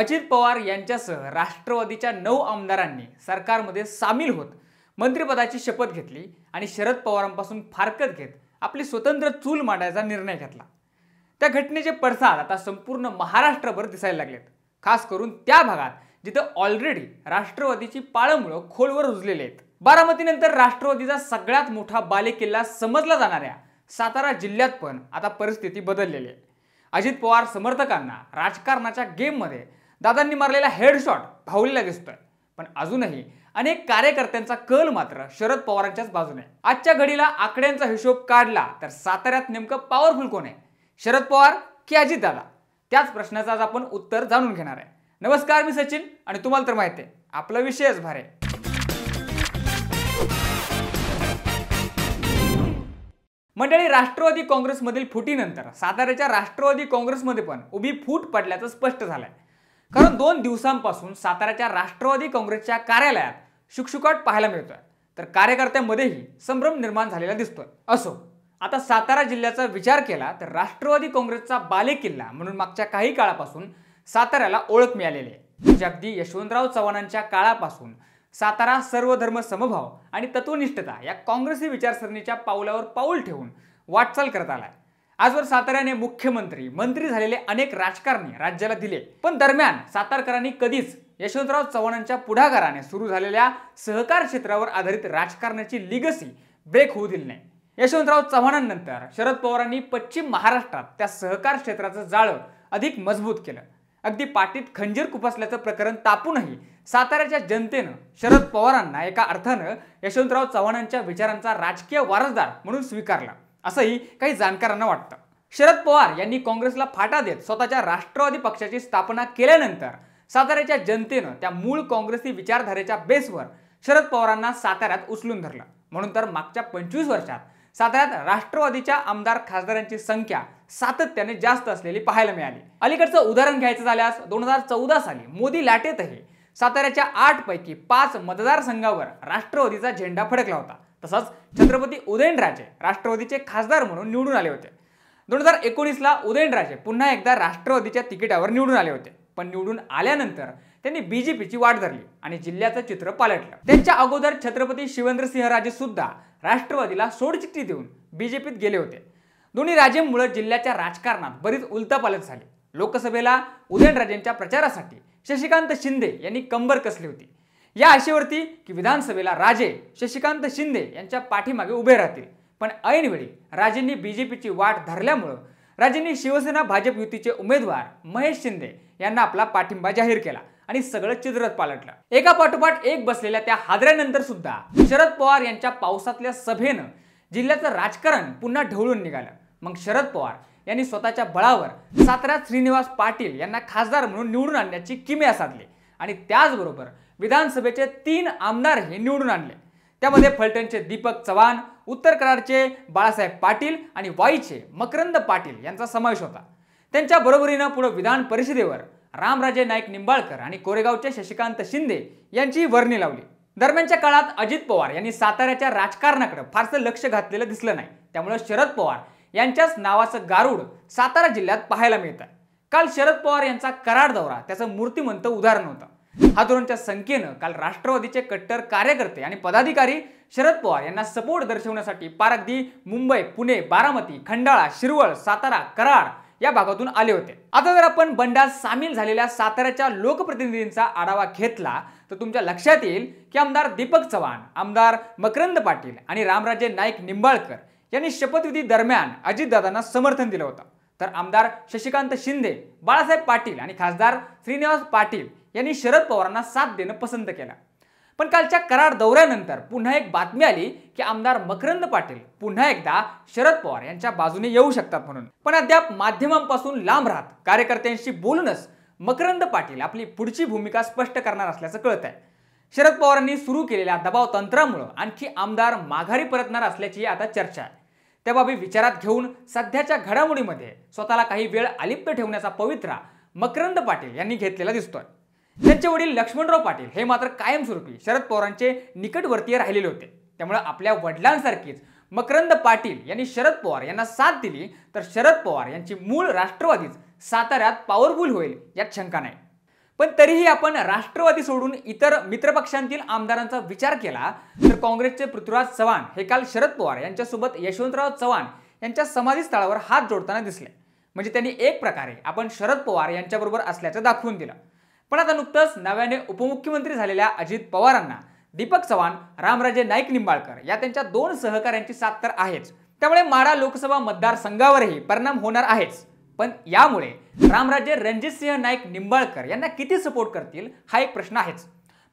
अजित पवार यांच्यासह राष्ट्रवादीच्या नऊ आमदारांनी सरकारमध्ये सामील होत मंत्रिपदाची शपथ घेतली आणि शरद पवारांपासून फारकत घेत आपली स्वतंत्र चूल मांडायचा निर्णय घेतला त्या घटनेचे पडसाद आता संपूर्ण महाराष्ट्रभर दिसायला लागलेत खास करून त्या भागात जिथं ऑलरेडी राष्ट्रवादीची पाळंमुळं खोलवर रुजलेले आहेत बारामतीनंतर राष्ट्रवादीचा सगळ्यात मोठा बालेकिल्ला समजला जाणाऱ्या सातारा जिल्ह्यात पण आता परिस्थिती बदललेली आहे अजित पवार समर्थकांना राजकारणाच्या गेममध्ये दादांनी मारलेला हेडशॉट भावलेला दिसतोय पण अजूनही अनेक कार्यकर्त्यांचा कल मात्र शरद पवारांच्याच बाजूने आजच्या घडीला आकड्यांचा हिशोब काढला तर साताऱ्यात नेमकं पॉवरफुल कोण आहे शरद पवार की अजित आला त्याच प्रश्नाचं आज आपण उत्तर जाणून घेणार आहे नमस्कार मी सचिन आणि तुम्हाला तर माहिती आहे आपला विषयच भारे मंडळी राष्ट्रवादी काँग्रेसमधील फुटीनंतर साताऱ्याच्या राष्ट्रवादी काँग्रेसमध्ये पण उभी फूट पडल्याचं स्पष्ट झालंय कारण दोन दिवसांपासून साताऱ्याच्या राष्ट्रवादी काँग्रेसच्या कार्यालयात शुकशुकाट पाहायला मिळतोय तर कार्यकर्त्यांमध्येही संभ्रम निर्माण झालेला दिसतोय असो आता सातारा जिल्ह्याचा विचार केला तर राष्ट्रवादी काँग्रेसचा बाले किल्ला म्हणून मागच्या काही काळापासून साताऱ्याला ओळख मिळालेली आहे जगदी यशवंतराव चव्हाणांच्या काळापासून सातारा सर्वधर्म समभाव आणि तत्वनिष्ठता या काँग्रेसी विचारसरणीच्या पावलावर पाऊल ठेवून वाटचाल करत आलाय आजवर साताऱ्याने मुख्यमंत्री मंत्री झालेले अनेक राजकारणी राज्याला दिले पण दरम्यान सातारकरांनी कधीच यशवंतराव चव्हाणांच्या पुढाकाराने सुरू झालेल्या सहकार क्षेत्रावर आधारित राजकारणाची लिगसी ब्रेक होऊ दिली नाही यशवंतराव चव्हाणांनंतर शरद पवारांनी पश्चिम महाराष्ट्रात त्या सहकार क्षेत्राचं जाळं अधिक मजबूत केलं अगदी पाटीत खंजीर कुपासल्याचं प्रकरण तापूनही साताऱ्याच्या जनतेनं शरद पवारांना एका अर्थानं यशवंतराव चव्हाणांच्या विचारांचा राजकीय वारसदार म्हणून स्वीकारला असंही काही जाणकारांना वाटतं शरद पवार यांनी काँग्रेसला फाटा देत स्वतःच्या राष्ट्रवादी पक्षाची स्थापना केल्यानंतर साताऱ्याच्या जनतेनं त्या मूळ काँग्रेसी विचारधारेच्या बेसवर शरद पवारांना साताऱ्यात उचलून धरलं म्हणून तर मागच्या पंचवीस वर्षात साताऱ्यात राष्ट्रवादीच्या आमदार खासदारांची संख्या सातत्याने जास्त असलेली पाहायला मिळाली अलीकडचं उदाहरण घ्यायचं झाल्यास दोन हजार चौदा साली मोदी लाटेतही साताऱ्याच्या आठ पैकी पाच मतदारसंघावर राष्ट्रवादीचा झेंडा फडकला होता तसंच छत्रपती उदयनराजे राष्ट्रवादीचे खासदार म्हणून निवडून आले होते दोन हजार एकोणीसला उदयनराजे पुन्हा एकदा राष्ट्रवादीच्या तिकिटावर निवडून आले होते पण निवडून आल्यानंतर त्यांनी बीजेपीची वाट धरली आणि जिल्ह्याचं चित्र पालटलं त्यांच्या अगोदर छत्रपती राजे सुद्धा राष्ट्रवादीला सोडचिठ्ठी देऊन बीजेपीत गेले होते दोन्ही राजेमुळे जिल्ह्याच्या राजकारणात बरीच उलतापालट झाली लोकसभेला उदयनराजेंच्या प्रचारासाठी शशिकांत शिंदे यांनी कंबर कसली होती या आशेवरती की विधानसभेला राजे शशिकांत शिंदे यांच्या पाठीमागे उभे राहतील पण ऐनवेळी राजेंनी बी वाट धरल्यामुळं राजेंनी शिवसेना भाजप युतीचे उमेदवार महेश शिंदे यांना आपला पाठिंबा जाहीर केला आणि सगळं चिद्रत पालटलं एका पाठोपाठ एक बसलेल्या त्या हादऱ्यानंतर सुद्धा शरद पवार यांच्या पावसातल्या सभेनं जिल्ह्याचं राजकारण पुन्हा ढवळून निघालं मग शरद पवार यांनी स्वतःच्या बळावर साताऱ्यात श्रीनिवास पाटील यांना खासदार म्हणून निवडून आणण्याची किमया साधली आणि त्याचबरोबर विधानसभेचे तीन आमदार हे निवडून आणले त्यामध्ये फलटणचे दीपक चव्हाण उत्तर कराडचे बाळासाहेब पाटील आणि वाईचे मकरंद पाटील यांचा समावेश होता त्यांच्या बरोबरीनं पुढे विधान परिषदेवर रामराजे नाईक निंबाळकर आणि कोरेगावचे शशिकांत शिंदे यांची वर्णी लावली दरम्यानच्या काळात अजित पवार यांनी साताऱ्याच्या राजकारणाकडे फारसं लक्ष घातलेलं दिसलं नाही त्यामुळे शरद पवार यांच्याच नावाचं गारुड सातारा जिल्ह्यात पाहायला मिळतं काल शरद पवार यांचा कराड दौरा त्याचं मूर्तिमंत उदाहरण होतं हा धोरणच्या संख्येनं काल राष्ट्रवादीचे कट्टर कार्यकर्ते आणि पदाधिकारी शरद पवार यांना सपोर्ट दर्शवण्यासाठी पार अगदी मुंबई पुणे बारामती खंडाळा शिरवळ सातारा कराड या भागातून आले होते आता जर आपण बंडात सामील झालेल्या साताऱ्याच्या लोकप्रतिनिधींचा आढावा घेतला तर तुमच्या लक्षात येईल की आमदार दीपक चव्हाण आमदार मकरंद पाटील आणि रामराजे नाईक निंबाळकर यांनी शपथविधी दरम्यान अजितदादांना समर्थन दिलं होतं तर आमदार शशिकांत शिंदे बाळासाहेब पाटील आणि खासदार श्रीनिवास पाटील यांनी शरद पवारांना साथ देणं पसंत केलं पण कालच्या करार दौऱ्यानंतर पुन्हा एक बातमी आली की आमदार मकरंद पाटील पुन्हा एकदा शरद पवार यांच्या बाजूने येऊ शकतात म्हणून पण अद्याप माध्यमांपासून लांब राहत कार्यकर्त्यांशी बोलूनच मकरंद पाटील आपली पुढची भूमिका स्पष्ट करणार असल्याचं कळत आहे शरद पवारांनी सुरू केलेल्या दबाव तंत्रामुळं आणखी आमदार माघारी परतणार असल्याची आता चर्चा आहे त्या बाबी विचारात घेऊन सध्याच्या घडामोडीमध्ये स्वतःला काही वेळ अलिप्त ठेवण्याचा पवित्रा मकरंद पाटील यांनी घेतलेला दिसतोय त्यांचे वडील लक्ष्मणराव पाटील हे मात्र कायमस्वरूपी शरद पवारांचे निकटवर्तीय राहिलेले होते त्यामुळे आपल्या वडिलांसारखीच मकरंद पाटील यांनी शरद पवार यांना साथ दिली तर शरद पवार यांची मूळ राष्ट्रवादीच साताऱ्यात पॉवरफुल होईल यात शंका नाही पण तरीही आपण राष्ट्रवादी सोडून इतर मित्रपक्षांतील आमदारांचा विचार केला तर काँग्रेसचे पृथ्वीराज चव्हाण हे काल शरद पवार यांच्यासोबत यशवंतराव चव्हाण यांच्या समाधीस्थळावर हात जोडताना दिसले म्हणजे त्यांनी एक प्रकारे आपण शरद पवार यांच्याबरोबर असल्याचं दाखवून दिलं पण आता नुकतंच नव्याने उपमुख्यमंत्री झालेल्या अजित पवारांना दीपक चव्हाण रामराजे नाईक निंबाळकर या त्यांच्या दोन सहकाऱ्यांची साथ तर आहेच त्यामुळे माडा लोकसभा मतदारसंघावरही परिणाम होणार आहेच पण यामुळे रामराजे रणजितसिंह नाईक निंबाळकर यांना किती सपोर्ट करतील हा एक प्रश्न आहेच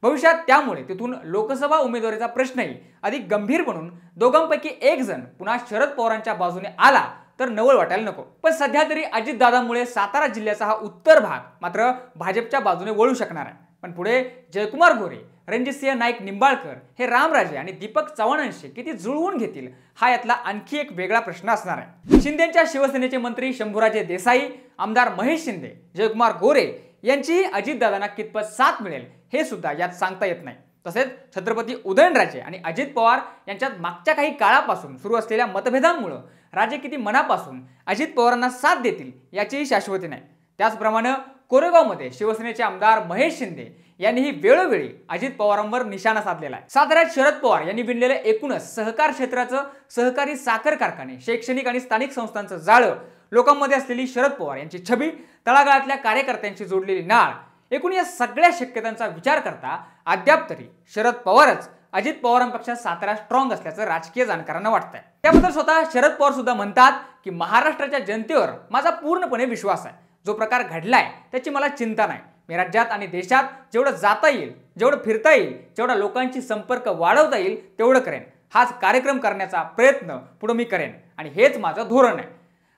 भविष्यात त्यामुळे तिथून लोकसभा उमेदवारीचा प्रश्नही अधिक गंभीर बनून दोघांपैकी एक जण पुन्हा शरद पवारांच्या बाजूने आला तर नवळ वाटायला नको पण सध्या तरी अजितदादामुळे सातारा जिल्ह्याचा हा उत्तर भाग मात्र भाजपच्या बाजूने वळू शकणार आहे पण पुढे जयकुमार गोरे रणजितसिंह नाईक निंबाळकर हे रामराजे आणि दीपक चव्हाणांशी किती जुळवून घेतील हा यातला आणखी एक वेगळा प्रश्न असणार आहे शिंदेच्या शिवसेनेचे मंत्री शंभूराजे देसाई आमदार महेश शिंदे जयकुमार गोरे यांचीही अजितदादांना कितपत साथ मिळेल हे सुद्धा यात सांगता येत नाही तसेच छत्रपती उदयनराजे आणि अजित पवार यांच्यात मागच्या काही काळापासून सुरू असलेल्या मतभेदांमुळे राजे किती मनापासून अजित पवारांना साथ देतील याचीही शाश्वती नाही त्याचप्रमाणे कोरेगावमध्ये शिवसेनेचे आमदार महेश शिंदे यांनीही वेळोवेळी अजित पवारांवर निशाणा साधलेला आहे साताऱ्यात शरद पवार यांनी विणलेलं एकूणच सहकार क्षेत्राचं सहकारी साखर कारखाने शैक्षणिक आणि स्थानिक संस्थांचं जाळं लोकांमध्ये असलेली शरद पवार यांची छबी तळागाळातल्या कार्यकर्त्यांशी जोडलेली नाळ एकूण या सगळ्या शक्यतांचा विचार करता अद्याप तरी शरद पवारच अजित पवारांपेक्षा सातारा स्ट्रॉंग असल्याचं राजकीय जाणकारांना वाटतंय त्याबद्दल स्वतः शरद पवार सुद्धा म्हणतात की महाराष्ट्राच्या जनतेवर माझा पूर्णपणे विश्वास आहे जो प्रकार घडलाय त्याची मला चिंता नाही मी राज्यात आणि देशात जेवढं जाता येईल जेवढं फिरता येईल जेवढा लोकांशी संपर्क वाढवता येईल तेवढं करेन हाच कार्यक्रम करण्याचा प्रयत्न पुढे मी करेन आणि हेच माझं धोरण आहे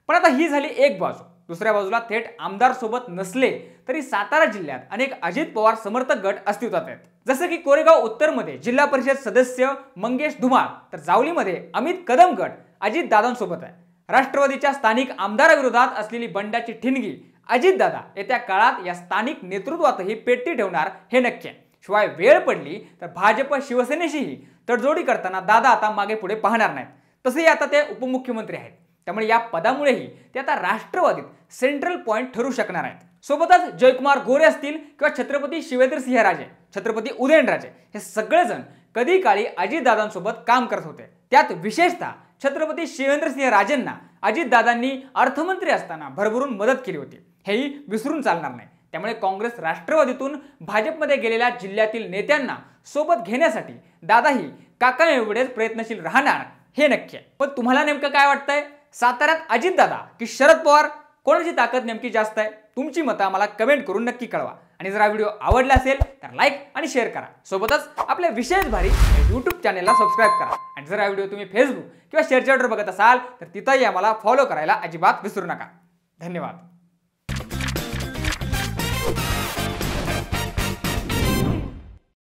पण आता ही झाली एक बाजू दुसऱ्या बाजूला थेट आमदार सोबत नसले तरी सातारा जिल्ह्यात अनेक अजित पवार समर्थक गट अस्तित्वात आहेत जसं की कोरेगाव उत्तरमध्ये जिल्हा परिषद सदस्य मंगेश धुमाळ तर जावलीमध्ये अमित कदम गट अजित दादांसोबत आहे राष्ट्रवादीच्या स्थानिक आमदाराविरोधात असलेली बंडाची ठिणगी अजितदादा येत्या काळात या स्थानिक नेतृत्वातही पेट्टी ठेवणार हे नक्की आहे शिवाय वेळ पडली तर भाजप शिवसेनेशीही तडजोडी करताना दादा आता मागे पुढे पाहणार नाहीत तसेही आता ते उपमुख्यमंत्री आहेत त्यामुळे या पदामुळेही ते आता राष्ट्रवादीत सेंट्रल पॉईंट ठरू शकणार आहेत सोबतच जयकुमार गोरे असतील किंवा छत्रपती शिवेंद्रसिंह राजे छत्रपती उदयनराजे हे सगळेजण कधी काळी अजितदादांसोबत काम करत होते त्यात विशेषतः छत्रपती शिवेंद्रसिंह राजेंना अजितदादांनी अर्थमंत्री असताना भरभरून मदत केली होती हेही विसरून चालणार नाही त्यामुळे काँग्रेस राष्ट्रवादीतून भाजपमध्ये गेलेल्या जिल्ह्यातील नेत्यांना सोबत घेण्यासाठी दादाही काका एवढेच प्रयत्नशील राहणार हे नक्की आहे पण तुम्हाला नेमकं काय वाटतंय साताऱ्यात दादा की शरद पवार कोणाची ताकद नेमकी जास्त आहे तुमची मतं आम्हाला कमेंट करून नक्की कळवा आणि जर हा व्हिडिओ आवडला असेल तर लाईक आणि शेअर करा सोबतच आपल्या विशेष भारी यूट्यूब चॅनेलला सबस्क्राईब करा आणि जर हा व्हिडिओ तुम्ही फेसबुक किंवा शेअरच्यावर बघत असाल तर तिथंही आम्हाला फॉलो करायला अजिबात विसरू नका धन्यवाद